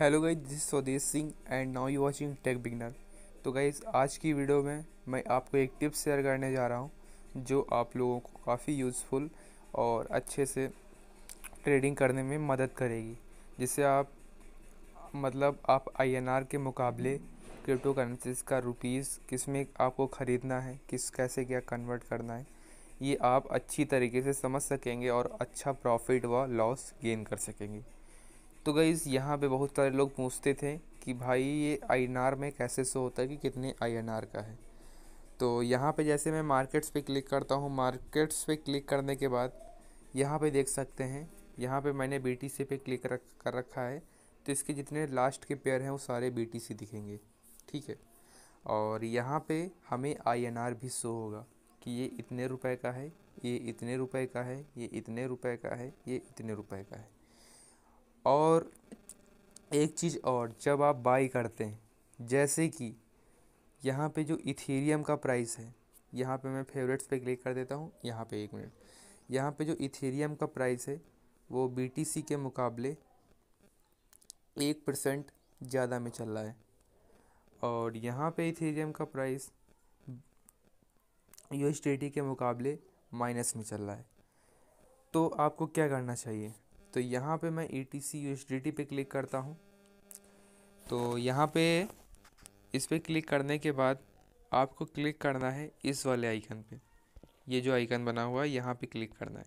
hello guys this Swadesh Singh and now you watching tech beginner तो guys आज की video में मैं आपको एक टिप शेयर करने जा रहा हूँ जो आप लोगों को काफ़ी यूज़फुल और अच्छे से ट्रेडिंग करने में मदद करेगी जिससे आप मतलब आप आईएनआर के मुकाबले क्रिप्टो करेंसीज का रुपीस किस में आपको ख़रीदना है किस कैसे क्या कन्वर्ट करना है ये आप अच्छी तरीके से समझ सकेंगे और अच्छा प्रॉफिट व लॉस गेन कर सकेंगे तो गईज़ यहाँ पे बहुत सारे लोग पूछते थे कि भाई ये आई में कैसे शो होता है कि कितने आई का है तो यहाँ पे जैसे मैं मार्केट्स पे क्लिक करता हूँ मार्केट्स पे क्लिक करने के बाद यहाँ पे देख सकते हैं यहाँ पे मैंने बी टी सी पे क्लिक रख कर रखा है तो इसके जितने लास्ट के पेयर हैं वो सारे बी टी सी दिखेंगे ठीक है और यहाँ पे हमें आई एन आर भी शो होगा कि ये इतने रुपए का है ये इतने रुपए का है ये इतने रुपए का है ये इतने रुपए का है और एक चीज़ और जब आप बाई करते हैं जैसे कि यहाँ पे जो इथेरियम का प्राइस है यहाँ पे मैं फेवरेट्स पे क्लिक कर देता हूँ यहाँ पे एक मिनट यहाँ पे जो इथेरियम का प्राइस है वो बीटीसी के मुकाबले एक परसेंट ज़्यादा में चल रहा है और यहाँ पे इथेरियम का प्राइस यू के मुकाबले माइनस में चल रहा है तो आपको क्या करना चाहिए तो यहाँ पे मैं E T C U S D T पे क्लिक करता हूँ तो यहाँ पे इस पर क्लिक करने के बाद आपको क्लिक करना है इस वाले आइकन पे ये जो आइकन बना हुआ है यहाँ पे क्लिक करना है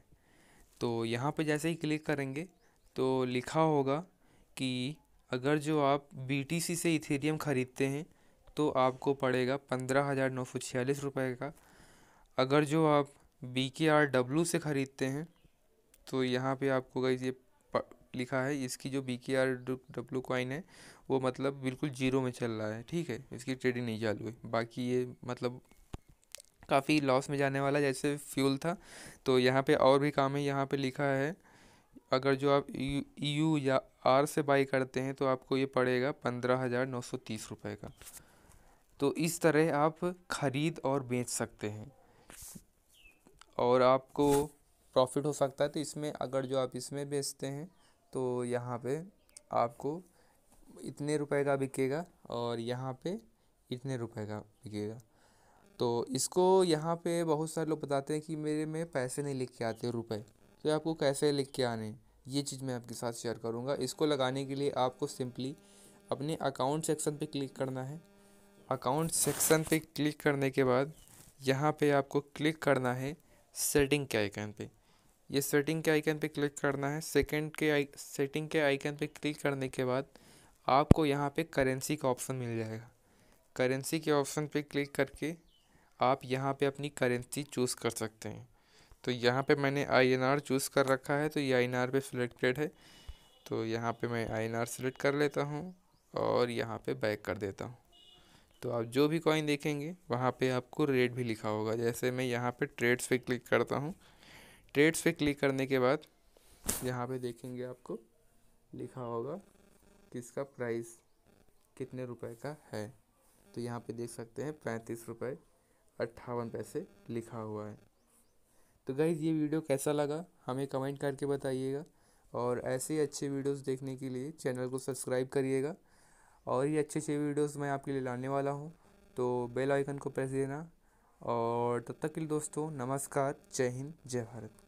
तो यहाँ पे जैसे ही क्लिक करेंगे तो लिखा होगा कि अगर जो आप बी से इथेरियम ख़रीदते हैं तो आपको पड़ेगा पंद्रह हज़ार नौ सौ छियालीस रुपये का अगर जो आप बी के आर डब्लू से ख़रीदते हैं तो यहाँ पे आपको गाइज ये लिखा है इसकी जो बी के आर डब्ल्यू कॉइन है वो मतलब बिल्कुल जीरो में चल रहा है ठीक है इसकी ट्रेडिंग नहीं चालू है बाकी ये मतलब काफ़ी लॉस में जाने वाला जैसे फ्यूल था तो यहाँ पे और भी काम है यहाँ पे लिखा है अगर जो आप यू e, e या आर से बाई करते हैं तो आपको ये पड़ेगा पंद्रह हज़ार नौ सौ तीस रुपये का तो इस तरह आप ख़रीद और बेच सकते हैं और आपको प्रॉफिट हो सकता है तो इसमें अगर जो आप इसमें बेचते हैं तो यहाँ पे आपको इतने रुपए का बिकेगा और यहाँ पे इतने रुपए का बिकेगा तो इसको यहाँ पे बहुत सारे लोग बताते हैं कि मेरे में पैसे नहीं लिख के आते रुपए तो आपको कैसे लिख के आने ये चीज़ मैं आपके साथ शेयर करूँगा इसको लगाने के लिए आपको सिंपली अपने अकाउंट सेक्शन पे क्लिक करना है अकाउंट सेक्शन पे क्लिक करने के बाद यहाँ पे आपको क्लिक करना है सेटिंग के आइकन पे ये सेटिंग के आइकन पे क्लिक करना है सेकंड के आई सेटिंग के आइकन पे क्लिक करने के बाद आपको यहाँ पे करेंसी का ऑप्शन मिल जाएगा करेंसी के ऑप्शन पे क्लिक करके आप यहाँ पे अपनी करेंसी चूज़ कर सकते हैं तो यहाँ पे मैंने आई चूज़ कर रखा है तो ये आई एन आर पे सिलेक्टेड है तो यहाँ पे मैं आई एन आर सेलेक्ट कर लेता हूँ और यहाँ पे बैक कर देता हूँ तो आप जो भी कॉइन देखेंगे वहाँ पे आपको रेट भी लिखा होगा जैसे मैं यहाँ पे ट्रेड्स पे क्लिक करता हूँ ट्रेड्स पे क्लिक करने के बाद यहाँ पे देखेंगे आपको लिखा होगा कि इसका प्राइस कितने रुपए का है तो यहाँ पे देख सकते हैं पैंतीस रुपये अट्ठावन पैसे लिखा हुआ है तो गाइज़ ये वीडियो कैसा लगा हमें कमेंट करके बताइएगा और ऐसे ही अच्छे वीडियोस देखने के लिए चैनल को सब्सक्राइब करिएगा और ये अच्छे अच्छे वीडियोस मैं आपके लिए लाने वाला हूँ तो बेल आइकन को प्रेस देना और तब तक के लिए दोस्तों नमस्कार जय हिंद जय भारत